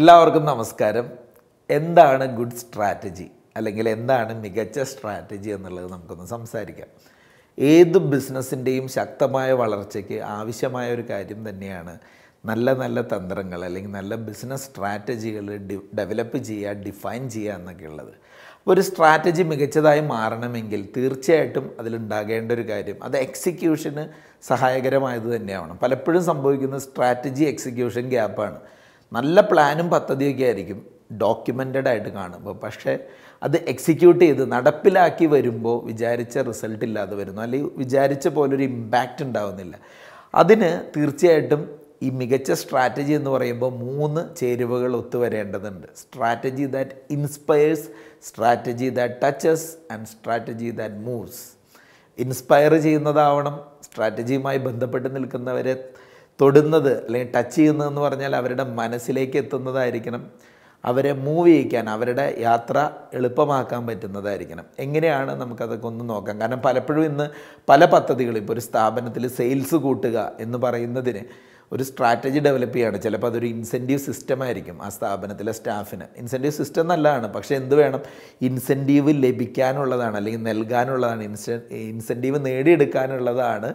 എല്ലാവർക്കും നമസ്കാരം എന്താണ് ഗുഡ് സ്ട്രാറ്റജി അല്ലെങ്കിൽ എന്താണ് മികച്ച സ്ട്രാറ്റജി എന്നുള്ളത് നമുക്കൊന്ന് സംസാരിക്കാം ഏത് ബിസിനസ്സിൻ്റെയും ശക്തമായ വളർച്ചയ്ക്ക് ആവശ്യമായ ഒരു കാര്യം തന്നെയാണ് നല്ല നല്ല തന്ത്രങ്ങൾ അല്ലെങ്കിൽ നല്ല ബിസിനസ് സ്ട്രാറ്റജികൾ ഡെവലപ്പ് ചെയ്യുക ഡിഫൈൻ ചെയ്യുക എന്നൊക്കെ ഉള്ളത് അപ്പോൾ ഒരു സ്ട്രാറ്റജി മികച്ചതായി മാറണമെങ്കിൽ തീർച്ചയായിട്ടും അതിലുണ്ടാകേണ്ട ഒരു കാര്യം അത് എക്സിക്യൂഷന് സഹായകരമായത് തന്നെയാണ് പലപ്പോഴും സംഭവിക്കുന്ന സ്ട്രാറ്റജി എക്സിക്യൂഷൻ ഗ്യാപ്പാണ് നല്ല പ്ലാനും പദ്ധതിയൊക്കെ ആയിരിക്കും ഡോക്യുമെൻറ്റഡ് ആയിട്ട് കാണുമ്പോൾ പക്ഷേ അത് എക്സിക്യൂട്ട് ചെയ്ത് നടപ്പിലാക്കി വരുമ്പോൾ വിചാരിച്ച റിസൾട്ട് ഇല്ലാതെ വരുന്നു അല്ലെങ്കിൽ വിചാരിച്ച പോലൊരു ഇമ്പാക്റ്റ് ഉണ്ടാകുന്നില്ല അതിന് തീർച്ചയായിട്ടും ഈ മികച്ച സ്ട്രാറ്റജി എന്ന് പറയുമ്പോൾ മൂന്ന് ചേരുവകൾ ഒത്തുവരേണ്ടതുണ്ട് strategy that inspires strategy that touches and strategy that moves inspire ചെയ്യുന്നതാവണം സ്ട്രാറ്റജിയുമായി ബന്ധപ്പെട്ട് നിൽക്കുന്നവരെ തൊടുന്നത് അല്ലെങ്കിൽ ടച്ച് ചെയ്യുന്നതെന്ന് പറഞ്ഞാൽ അവരുടെ മനസ്സിലേക്ക് എത്തുന്നതായിരിക്കണം അവരെ മൂവ് ചെയ്യിക്കാൻ അവരുടെ യാത്ര എളുപ്പമാക്കാൻ പറ്റുന്നതായിരിക്കണം എങ്ങനെയാണ് നമുക്കതൊക്കെ ഒന്ന് നോക്കാം കാരണം പലപ്പോഴും ഇന്ന് പല പദ്ധതികളും ഇപ്പോൾ ഒരു സ്ഥാപനത്തിൽ സെയിൽസ് കൂട്ടുക എന്ന് പറയുന്നതിന് ഒരു സ്ട്രാറ്റജി ഡെവലപ്പ് ചെയ്യാണ് ചിലപ്പോൾ അതൊരു ഇൻസെൻറ്റീവ് ആയിരിക്കും ആ സ്ഥാപനത്തിലെ സ്റ്റാഫിന് ഇൻസെൻറ്റീവ് സിസ്റ്റം നല്ലതാണ് പക്ഷേ എന്ത് വേണം ഇൻസെൻറ്റീവ് ലഭിക്കാനുള്ളതാണ് അല്ലെങ്കിൽ നൽകാനുള്ളതാണ് ഇൻസെ ഇൻസെൻറ്റീവ് നേടിയെടുക്കാനുള്ളതാണ്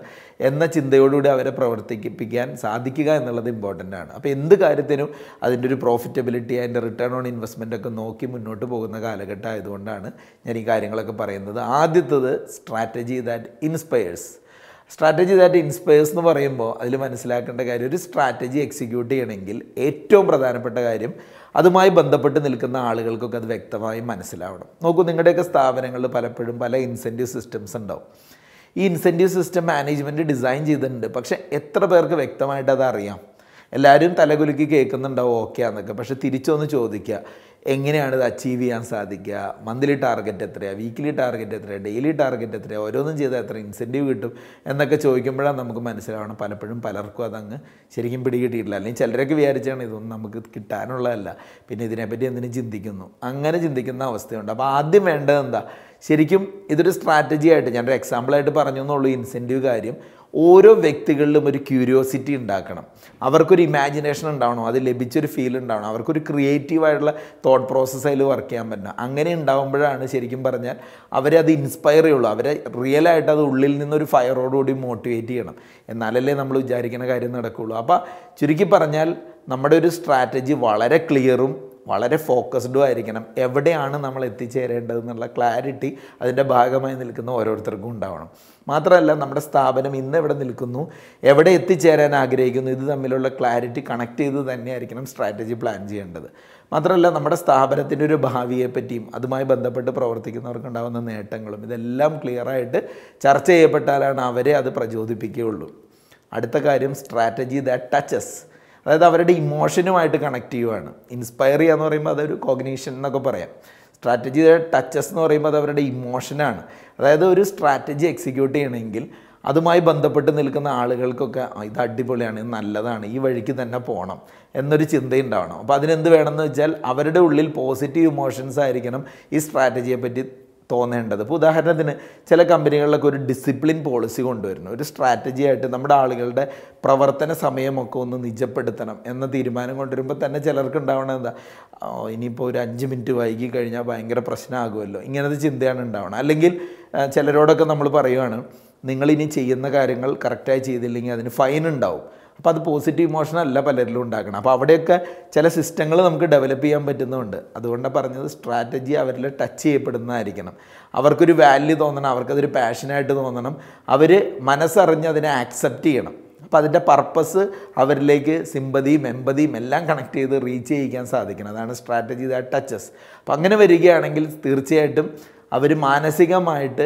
എന്ന ചിന്തയോടുകൂടി അവരെ പ്രവർത്തിപ്പിക്കാൻ സാധിക്കുക എന്നുള്ളത് ഇമ്പോർട്ടൻ്റ് ആണ് അപ്പോൾ എന്ത് കാര്യത്തിനും അതിൻ്റെ ഒരു പ്രോഫിറ്റബിലിറ്റി അതിൻ്റെ റിട്ടേൺ ഓൺ ഇൻവെസ്റ്റ്മെൻ്റ് ഒക്കെ നോക്കി മുന്നോട്ട് പോകുന്ന കാലഘട്ടം ആയതുകൊണ്ടാണ് ഞാൻ ഈ കാര്യങ്ങളൊക്കെ പറയുന്നത് ആദ്യത്തത് strategy that inspires strategy that inspires എന്ന് പറയുമ്പോൾ അതിൽ മനസ്സിലാക്കേണ്ട കാര്യം ഒരു സ്ട്രാറ്റജി എക്സിക്യൂട്ട് ചെയ്യണമെങ്കിൽ ഏറ്റവും പ്രധാനപ്പെട്ട കാര്യം അതുമായി ബന്ധപ്പെട്ട് നിൽക്കുന്ന ആളുകൾക്കൊക്കെ അത് വ്യക്തമായി മനസ്സിലാവണം നോക്കൂ നിങ്ങളുടെയൊക്കെ സ്ഥാപനങ്ങളിൽ പലപ്പോഴും പല ഇൻസെൻറ്റീവ് സിസ്റ്റംസ് ഉണ്ടാവും ഈ ഇൻസെൻറ്റീവ് സിസ്റ്റം മാനേജ്മെൻറ്റ് ഡിസൈൻ ചെയ്തിട്ടുണ്ട് പക്ഷേ എത്ര പേർക്ക് വ്യക്തമായിട്ട് അത് അറിയാം എല്ലാവരും തലകുലുക്കി കേൾക്കുന്നുണ്ടാവും ഓക്കെ എന്നൊക്കെ പക്ഷെ തിരിച്ചൊന്ന് ചോദിക്കുക എങ്ങനെയാണ് ഇത് അച്ചീവ് ചെയ്യാൻ സാധിക്കുക മന്ത്ലി ടാർഗറ്റ് എത്രയാണ് വീക്ക്ലി ടാർഗറ്റ് എത്രയാണ് ഡെയിലി ടാർഗറ്റ് എത്രയാണ് ഓരോന്നും ചെയ്താൽ എത്ര ഇൻസെൻറ്റീവ് കിട്ടും എന്നൊക്കെ ചോദിക്കുമ്പോഴാണ് നമുക്ക് മനസ്സിലാവണം പലപ്പോഴും പലർക്കും അതങ്ങ് ശരിക്കും പിടികിട്ടിയിട്ടില്ല അല്ലെങ്കിൽ ചിലരൊക്കെ വിചാരിച്ചാണ് ഇതൊന്നും നമുക്ക് കിട്ടാനുള്ളതല്ല പിന്നെ ഇതിനെപ്പറ്റി എന്തിനും ചിന്തിക്കുന്നു അങ്ങനെ ചിന്തിക്കുന്ന അവസ്ഥയുണ്ട് അപ്പോൾ ആദ്യം വേണ്ടത് എന്താ ശരിക്കും ഇതൊരു സ്ട്രാറ്റജി ആയിട്ട് ഞാനൊരു എക്സാമ്പിളായിട്ട് പറഞ്ഞു എന്നുള്ളൂ ഇൻസെൻറ്റീവ് കാര്യം ഓരോ വ്യക്തികളിലും ഒരു ക്യൂരിയോസിറ്റി ഉണ്ടാക്കണം അവർക്കൊരു ഇമാജിനേഷൻ ഉണ്ടാവണം അത് ലഭിച്ചൊരു ഫീൽ ഉണ്ടാവണം അവർക്കൊരു ക്രിയേറ്റീവായിട്ടുള്ള തോട്ട് പ്രോസസ്സ് അതിൽ വർക്ക് ചെയ്യാൻ പറ്റണം അങ്ങനെ ഉണ്ടാകുമ്പോഴാണ് ശരിക്കും പറഞ്ഞാൽ അവരെ അത് ഇൻസ്പയർ ചെയ്യുള്ളൂ അവരെ റിയലായിട്ട് അത് ഉള്ളിൽ നിന്നൊരു ഫയറോടുകൂടി മോട്ടിവേറ്റ് ചെയ്യണം എന്നാലല്ലേ നമ്മൾ വിചാരിക്കുന്ന കാര്യം നടക്കുകയുള്ളൂ അപ്പോൾ ചുരുക്കി പറഞ്ഞാൽ നമ്മുടെ ഒരു സ്ട്രാറ്റജി വളരെ ക്ലിയറും വളരെ ഫോക്കസ്ഡും ആയിരിക്കണം എവിടെയാണ് നമ്മൾ എത്തിച്ചേരേണ്ടതെന്നുള്ള ക്ലാരിറ്റി അതിൻ്റെ ഭാഗമായി നിൽക്കുന്ന ഓരോരുത്തർക്കും ഉണ്ടാവണം മാത്രമല്ല നമ്മുടെ സ്ഥാപനം ഇന്ന് എവിടെ നിൽക്കുന്നു എവിടെ എത്തിച്ചേരാൻ ആഗ്രഹിക്കുന്നു ഇത് തമ്മിലുള്ള ക്ലാരിറ്റി കണക്ട് ചെയ്ത് തന്നെയായിരിക്കണം സ്ട്രാറ്റജി പ്ലാൻ ചെയ്യേണ്ടത് മാത്രമല്ല നമ്മുടെ സ്ഥാപനത്തിൻ്റെ ഒരു ഭാവിയെപ്പറ്റിയും അതുമായി ബന്ധപ്പെട്ട് പ്രവർത്തിക്കുന്നവർക്കുണ്ടാകുന്ന നേട്ടങ്ങളും ഇതെല്ലാം ക്ലിയറായിട്ട് ചർച്ച ചെയ്യപ്പെട്ടാലാണ് അവരെ അത് പ്രചോദിപ്പിക്കുകയുള്ളൂ അടുത്ത കാര്യം സ്ട്രാറ്റജി ദാറ്റ് ടച്ചസ് അതായത് അവരുടെ ഇമോഷനുമായിട്ട് കണക്ട് ചെയ്യുവാണ് ഇൻസ്പയർ ചെയ്യുക എന്ന് പറയുമ്പോൾ അതൊരു കോഗ്നീഷൻ എന്നൊക്കെ പറയാം സ്ട്രാറ്റജി ടച്ചസ് എന്ന് പറയുമ്പോൾ അത് അവരുടെ ഇമോഷനാണ് അതായത് ഒരു സ്ട്രാറ്റജി എക്സിക്യൂട്ട് ചെയ്യണമെങ്കിൽ അതുമായി ബന്ധപ്പെട്ട് നിൽക്കുന്ന ആളുകൾക്കൊക്കെ ഇത് അടിപൊളിയാണ് ഇത് നല്ലതാണ് ഈ വഴിക്ക് തന്നെ പോകണം എന്നൊരു ചിന്തയുണ്ടാവണം അപ്പോൾ അതിനെന്ത് വേണമെന്ന് വെച്ചാൽ അവരുടെ ഉള്ളിൽ പോസിറ്റീവ് ഇമോഷൻസ് ആയിരിക്കണം ഈ സ്ട്രാറ്റജിയെ പറ്റി തോന്നേണ്ടത് ഇപ്പോൾ ഉദാഹരണത്തിന് ചില കമ്പനികളിലൊക്കെ ഒരു ഡിസിപ്ലിൻ പോളിസി കൊണ്ടുവരുന്നു ഒരു സ്ട്രാറ്റജി ആയിട്ട് നമ്മുടെ ആളുകളുടെ പ്രവർത്തന സമയമൊക്കെ ഒന്ന് നിജപ്പെടുത്തണം എന്ന തീരുമാനം കൊണ്ടുവരുമ്പോൾ തന്നെ ചിലർക്ക് ഉണ്ടാവണം എന്താ ഇനിയിപ്പോൾ ഒരു അഞ്ച് മിനിറ്റ് വൈകി കഴിഞ്ഞാൽ ഭയങ്കര പ്രശ്നമാകുമല്ലോ ഇങ്ങനത്തെ ചിന്തയാണ് ഉണ്ടാവണം അല്ലെങ്കിൽ ചിലരോടൊക്കെ നമ്മൾ പറയുവാണ് നിങ്ങളിനി ചെയ്യുന്ന കാര്യങ്ങൾ കറക്റ്റായി ചെയ്തില്ലെങ്കിൽ അതിന് ഫൈൻ ഉണ്ടാവും അപ്പോൾ അത് പോസിറ്റീവ് ഇമോഷൻ അല്ല പലരിലും ഉണ്ടാക്കണം അപ്പോൾ അവിടെയൊക്കെ ചില സിസ്റ്റങ്ങൾ നമുക്ക് ഡെവലപ്പ് ചെയ്യാൻ പറ്റുന്നുണ്ട് അതുകൊണ്ടാണ് പറഞ്ഞത് സ്ട്രാറ്റജി അവരിൽ ടച്ച് ചെയ്യപ്പെടുന്നതായിരിക്കണം അവർക്കൊരു വാല്യൂ തോന്നണം അവർക്കതൊരു പാഷനായിട്ട് തോന്നണം അവർ മനസ്സറിഞ്ഞ് അതിനെ ആക്സെപ്റ്റ് ചെയ്യണം അപ്പോൾ അതിൻ്റെ പർപ്പസ് അവരിലേക്ക് സിമ്പതിയും എമ്പതിയും എല്ലാം കണക്ട് ചെയ്ത് റീച്ച് ചെയ്യിക്കാൻ സാധിക്കണം അതാണ് സ്ട്രാറ്റജി ദാറ്റ് ടച്ചസ് അപ്പോൾ അങ്ങനെ വരികയാണെങ്കിൽ തീർച്ചയായിട്ടും അവർ മാനസികമായിട്ട്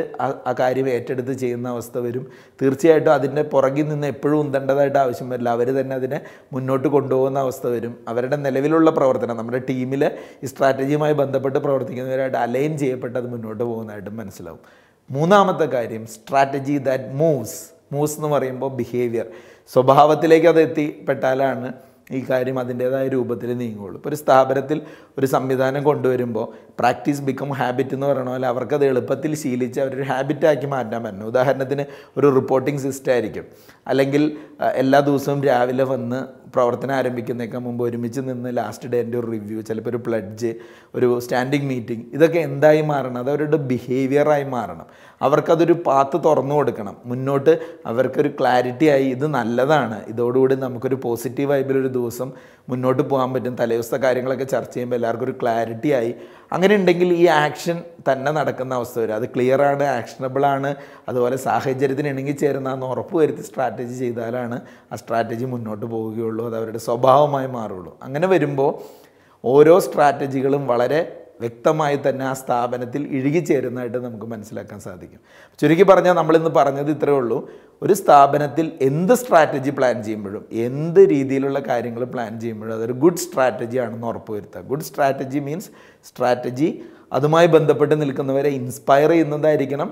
ആ കാര്യം ഏറ്റെടുത്ത് ചെയ്യുന്ന അവസ്ഥ വരും തീർച്ചയായിട്ടും അതിൻ്റെ പുറകിൽ നിന്ന് എപ്പോഴും ഉന്തേണ്ടതായിട്ട് ആവശ്യം വരില്ല അവർ തന്നെ അതിനെ മുന്നോട്ട് കൊണ്ടുപോകുന്ന അവസ്ഥ വരും അവരുടെ നിലവിലുള്ള പ്രവർത്തനം നമ്മുടെ ടീമിലെ ഈ സ്ട്രാറ്റജിയുമായി ബന്ധപ്പെട്ട് പ്രവർത്തിക്കുന്നവരായിട്ട് അലൈൻ ചെയ്യപ്പെട്ടത് മുന്നോട്ട് പോകുന്നതായിട്ടും മനസ്സിലാവും മൂന്നാമത്തെ കാര്യം സ്ട്രാറ്റജി ദാറ്റ് മൂവ്സ് മൂവ്സ് എന്ന് പറയുമ്പോൾ ബിഹേവിയർ സ്വഭാവത്തിലേക്ക് അത് എത്തിപ്പെട്ടാലാണ് ഈ കാര്യം അതിൻ്റേതായ രൂപത്തിൽ നീങ്ങുകയുള്ളൂ ഇപ്പോൾ ഒരു സ്ഥാപനത്തിൽ ഒരു സംവിധാനം കൊണ്ടുവരുമ്പോൾ പ്രാക്ടീസ് ബിക്കം ഹാബിറ്റ് എന്ന് പറയണ പോലെ അവർക്കത് എളുപ്പത്തിൽ ശീലിച്ച് അവരൊരു ഹാബിറ്റാക്കി മാറ്റാൻ പറ്റുന്നു ഉദാഹരണത്തിന് ഒരു റിപ്പോർട്ടിംഗ് സിസ്റ്റം ആയിരിക്കും അല്ലെങ്കിൽ എല്ലാ ദിവസവും രാവിലെ വന്ന് പ്രവർത്തനം ആരംഭിക്കുന്നതിനൊക്കെ മുമ്പ് ഒരുമിച്ച് നിന്ന് ലാസ്റ്റ് ഡേൻ്റെ ഒരു റിവ്യൂ ചിലപ്പോൾ ഒരു പ്ലഡ്ജ് ഒരു സ്റ്റാൻഡിങ് മീറ്റിംഗ് ഇതൊക്കെ എന്തായി മാറണം അത് അവരുടെ ബിഹേവിയറായി മാറണം അവർക്കതൊരു പാത്ത് തുറന്നു കൊടുക്കണം മുന്നോട്ട് അവർക്കൊരു ക്ലാരിറ്റി ആയി ഇത് നല്ലതാണ് ഇതോടുകൂടി നമുക്കൊരു പോസിറ്റീവ് വൈബിൽ ഒരു ദിവസം മുന്നോട്ട് പോകാൻ പറ്റും തലേദിവസത്തെ കാര്യങ്ങളൊക്കെ ചർച്ച ചെയ്യുമ്പോൾ എല്ലാവർക്കും ഒരു ക്ലാരിറ്റി ആയി അങ്ങനെ ഉണ്ടെങ്കിൽ ഈ ആക്ഷൻ തന്നെ നടക്കുന്ന അവസ്ഥ വരും അത് ക്ലിയറാണ് ആക്ഷനബിളാണ് അതുപോലെ സാഹചര്യത്തിന് ഇണങ്ങി ചേരുന്ന എന്ന് ഉറപ്പ് വരുത്തി സ്ട്രാറ്റജി ചെയ്താലാണ് ആ സ്ട്രാറ്റജി മുന്നോട്ട് പോവുകയുള്ളൂ അത് അവരുടെ സ്വഭാവമായി മാറുള്ളൂ അങ്ങനെ വരുമ്പോൾ ഓരോ സ്ട്രാറ്റജികളും വളരെ വ്യക്തമായി തന്നെ ആ സ്ഥാപനത്തിൽ ഇഴുകിച്ചേരുന്നതായിട്ട് നമുക്ക് മനസ്സിലാക്കാൻ സാധിക്കും ചുരുക്കി പറഞ്ഞാൽ നമ്മളിന്ന് പറഞ്ഞത് ഇത്രയേ ഉള്ളൂ ഒരു സ്ഥാപനത്തിൽ എന്ത് സ്ട്രാറ്റജി പ്ലാൻ ചെയ്യുമ്പോഴും എന്ത് രീതിയിലുള്ള കാര്യങ്ങൾ പ്ലാൻ ചെയ്യുമ്പോഴും അതൊരു ഗുഡ് സ്ട്രാറ്റജി ആണെന്ന് ഉറപ്പുവരുത്തുക ഗുഡ് സ്ട്രാറ്റജി മീൻസ് സ്ട്രാറ്റജി അതുമായി ബന്ധപ്പെട്ട് നിൽക്കുന്നവരെ ഇൻസ്പയർ ചെയ്യുന്നതായിരിക്കണം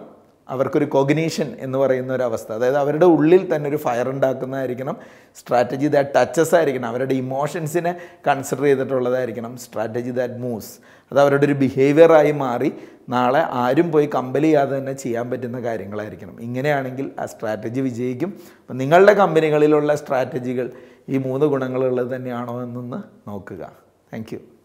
അവർക്കൊരു കോഗ്നീഷൻ എന്ന് പറയുന്ന ഒരു അവസ്ഥ അതായത് അവരുടെ ഉള്ളിൽ തന്നെ ഒരു ഫയർ ഉണ്ടാക്കുന്നതായിരിക്കണം സ്ട്രാറ്റജി ദാറ്റ് ടച്ചസ് ആയിരിക്കണം അവരുടെ ഇമോഷൻസിനെ കൺസിഡർ ചെയ്തിട്ടുള്ളതായിരിക്കണം സ്ട്രാറ്റജി ദാറ്റ് മൂവ്സ് അത് അവരുടെ ഒരു ബിഹേവിയറായി മാറി നാളെ ആരും പോയി കമ്പൽ ചെയ്യാതെ തന്നെ ചെയ്യാൻ പറ്റുന്ന കാര്യങ്ങളായിരിക്കണം ഇങ്ങനെയാണെങ്കിൽ ആ സ്ട്രാറ്റജി വിജയിക്കും അപ്പം നിങ്ങളുടെ കമ്പനികളിലുള്ള സ്ട്രാറ്റജികൾ ഈ മൂന്ന് ഗുണങ്ങളുള്ളത് തന്നെയാണോ എന്നൊന്ന് നോക്കുക താങ്ക്